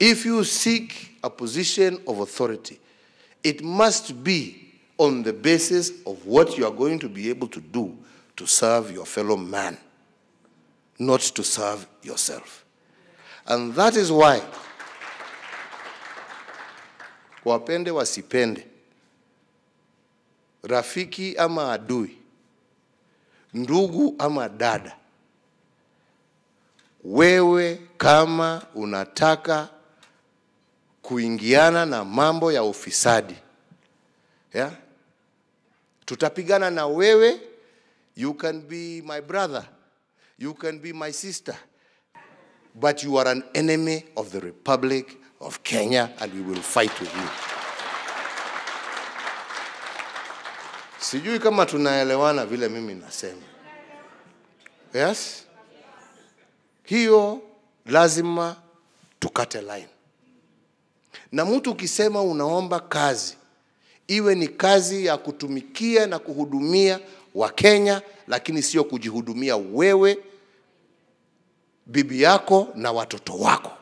If you seek a position of authority, it must be on the basis of what you are going to be able to do to serve your fellow man, not to serve yourself. And that is why wapende wasipende, rafiki ama adui, ndugu ama dada, wewe kama unataka kuingiana na mambo ya ufisadi yeah? tutapigana na wewe you can be my brother you can be my sister but you are an enemy of the republic of kenya and we will fight with you sijui kama tunaelewana vile mimi nasema yes hiyo lazima tukate line na mtu ukisema unaomba kazi, iwe ni kazi ya kutumikia na kuhudumia Wakenya, lakini sio kujihudumia wewe, bibi yako na watoto wako.